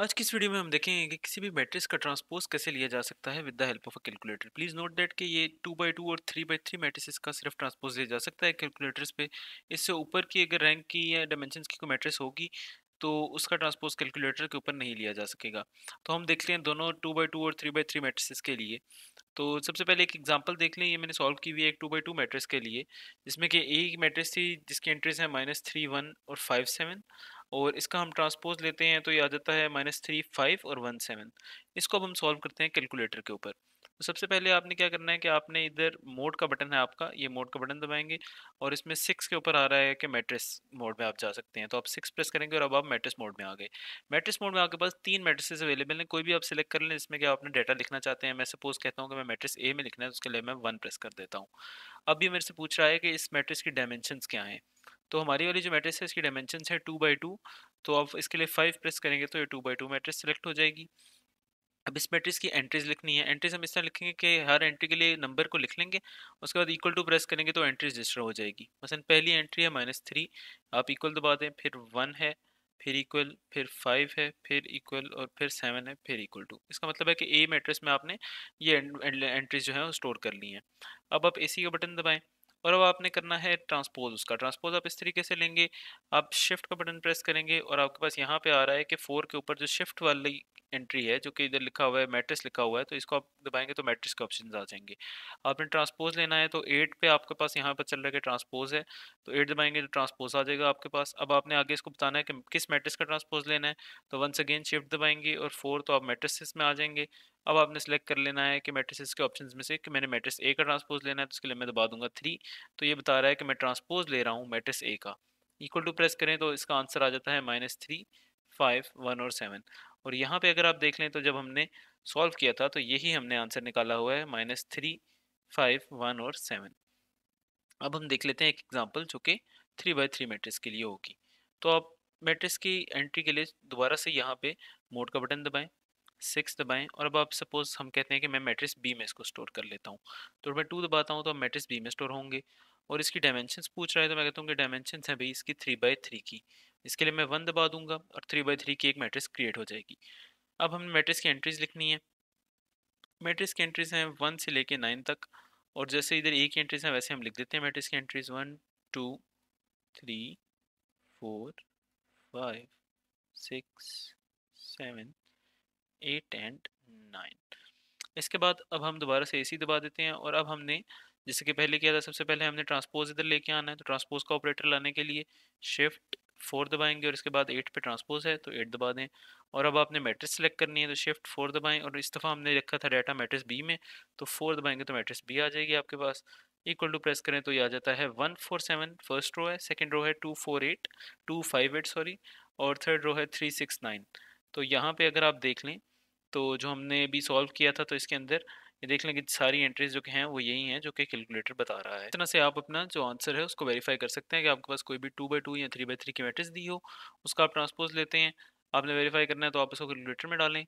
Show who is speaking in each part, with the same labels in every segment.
Speaker 1: आज की इस वीडियो में हम देखेंगे कि किसी भी मैट्रिक्स का ट्रांसपोज कैसे लिया जा सकता है with the help of a calculator please note that कि ये टू बाई टू और थ्री बाई थ्री मैट्रिक्स का सिर्फ ट्रांसपोज दिया जा सकता है कैलकुलेटर्स पे इससे ऊपर की अगर रैंक की या डायमेंशन की कोई मैट्रिक्स होगी तो उसका ट्रांसपोज कैलकुलेटर के ऊपर नहीं लिया जा सकेगा तो हम देख लें दोनों टू बाई टू और थ्री बाई थ्री मैट्रिक्स के लिए तो सबसे पहले एक एग्जांपल देख लें ये मैंने सॉल्व की हुई है एक टू बाई टू मैट्रिक्स के लिए जिसमें कि एक मैट्रिक्स थी जिसकी एंट्रीज है माइनस थ्री वन और फाइव सेवन और इसका हम ट्रांसपोज लेते हैं तो ये आ जाता है माइनस थ्री फाइव और वन सेवन इसको अब हम सॉल्व करते हैं कैलकुलेटर के ऊपर तो सबसे पहले आपने क्या करना है कि आपने इधर मोड का बटन है आपका ये मोड का बटन दबाएंगे और इसमें सिक्स के ऊपर आ रहा है कि मैट्रिक्स मोड में आप जा सकते हैं तो आप सिक्स प्रेस करेंगे और अब आप मैट्रिक्स मोड में आ गए मैट्रिक्स मोड में आपके पास तीन मैट्रिक्स अवेलेबल हैं कोई भी आप सिलेक्ट कर लें जिसमें कि आपने डाटा लिखना चाहते हैं मैं सपोज कहता हूँ कि मैं मैट्रिक्स ए में लिखना है उसके लिए मैं वन प्रेस कर देता हूँ अब भी मेरे से पूछ रहा है कि इस मैट्रिक्स की डायमेंशन क्या हैं तो हमारी वाली जो मैट्रिक्स है इसकी डायमेंशन है टू बाई टू तो आप इसके लिए फाइव प्रेस करेंगे तो ये two by two matrix select हो जाएगी अब इस मैट्रिक्स की एंट्रीज लिखनी है एंट्रीज हम इस तरह लिखेंगे कि हर एंट्री के लिए नंबर को लिख लेंगे उसके बाद इक्वल टू प्रेस करेंगे तो एंट्री रजिस्टर हो जाएगी मसलन पहली एंट्री है माइनस थ्री आप इक्वल दबा दें फिर वन है फिर इक्वल फिर फाइव है फिर इक्वल और फिर सेवन है फिर इक्वल टू इसका मतलब है कि ए मैट्रिक्स में आपने ये एंट्रीज जो है वो स्टोर कर ली हैं अब आप ए का बटन दबाएं और अब आपने करना है ट्रांसपोज उसका ट्रांसपोज आप इस तरीके से लेंगे आप शिफ्ट का बटन प्रेस करेंगे और आपके पास यहाँ पे आ रहा है कि फोर के ऊपर जो शिफ्ट वाली एंट्री है जो कि इधर लिखा हुआ है मैट्रिक्स लिखा हुआ है तो इसको आप दबाएंगे तो मैट्रिक्स के ऑप्शन आ जाएंगे आपने ट्रांसपोज लेना है तो एट पे आपके पास यहाँ पर चल रहा है ट्रांसपोज है तो एट दबाएंगे तो ट्रांसपोज आ जाएगा आपके पास अब आपने आगे इसको बताना है कि किस मैट्रिक्स का ट्रांसपोज लेना है तो वंस अगेन शिफ्ट दबाएंगे और फोर तो आप मैट्रिसेस में आ जाएंगे अब आपने सेलेक्ट कर लेना है कि मैट्रिसेस के ऑप्शन में से कि मैंने मैट्रिक्स ए का ट्रांसपोज लेना है तो उसके लिए मैं दबा दूंगा थ्री तो ये बता रहा है कि मैं ट्रांसपोज ले रहा हूँ मैट्रिक्स ए का इक्वल टू प्रेस करें तो इसका आंसर आ जाता है माइनस थ्री फाइव वन और सेवन और यहाँ पे अगर आप देख लें तो जब हमने सॉल्व किया था तो यही हमने आंसर निकाला हुआ है माइनस थ्री फाइव वन और सेवन अब हम देख लेते हैं एक एग्जाम्पल जो कि थ्री बाई थ्री मैट्रिक्स के लिए होगी तो आप मैट्रिक्स की एंट्री के लिए दोबारा से यहाँ पे मोड का बटन दबाएं सिक्स दबाएं और अब आप सपोज हम कहते हैं कि मैं मैट्रिक्स बी में इसको स्टोर कर लेता हूँ तो मैं टू दबाता हूँ तो आप मैट्रिक्स बी में स्टोर होंगे और इसकी डायमेंशन पूछ रहा है तो मैं कहता हूँ कि डायमेंशन हैं भाई इसकी थ्री बाई थ्री की इसके लिए मैं वन दबा दूंगा और थ्री बाई थ्री की एक मैट्रिक्स क्रिएट हो जाएगी अब हमें मैट्रिक्स की एंट्रीज लिखनी है मैट्रिक्स की एंट्रीज हैं वन से लेके नाइन तक और जैसे इधर ए की एंट्रीज हैं वैसे हम लिख देते हैं मैट्रिक्स की entries one two three four five six seven eight and nine इसके बाद अब हम दोबारा से ए दबा देते हैं और अब हमने जैसे कि पहले किया था सबसे पहले हमने ट्रांसपोज इधर लेके आना है तो ट्रांसपोज का ऑपरेटर लाने के लिए शिफ्ट फोर दबाएंगे और इसके बाद एट पे ट्रांसपोज है तो एट दबा दें और अब आपने मैट्रिक्स सेलेक्ट करनी है तो शिफ्ट फोर दबाएं और इस दफ़ा हमने रखा था डाटा मैट्रिक्स बी में तो फोर दबाएंगे तो मैट्रिक्स बी आ जाएगी आपके पास इक्वल टू प्रेस करें तो ये आ जाता है one four seven first row है सेकेंड रो है two four eight two five eight sorry और थर्ड रो है थ्री सिक्स नाइन तो यहाँ पर अगर आप देख लें तो जो हमने अभी सॉल्व किया था तो इसके अंदर ये देख लेंगे सारी एंट्रीज जो कि हैं वो यही हैं जो कि कैलकुलेटर बता रहा है इतना से आप अपना जो आंसर है उसको वेरीफाई कर सकते हैं कि आपके पास कोई भी टू बाई टू या थ्री बाई थ्री की मैट्रिक्स दी हो उसका आप ट्रांसपोज लेते हैं आपने वेरीफाई करना है तो आप उसको कैलकुलेटर में डालें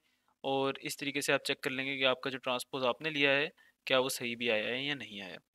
Speaker 1: और इस तरीके से आप चेक कर लेंगे कि आपका जो ट्रांसपोज आपने लिया है क्या वो सही भी आया है या नहीं आया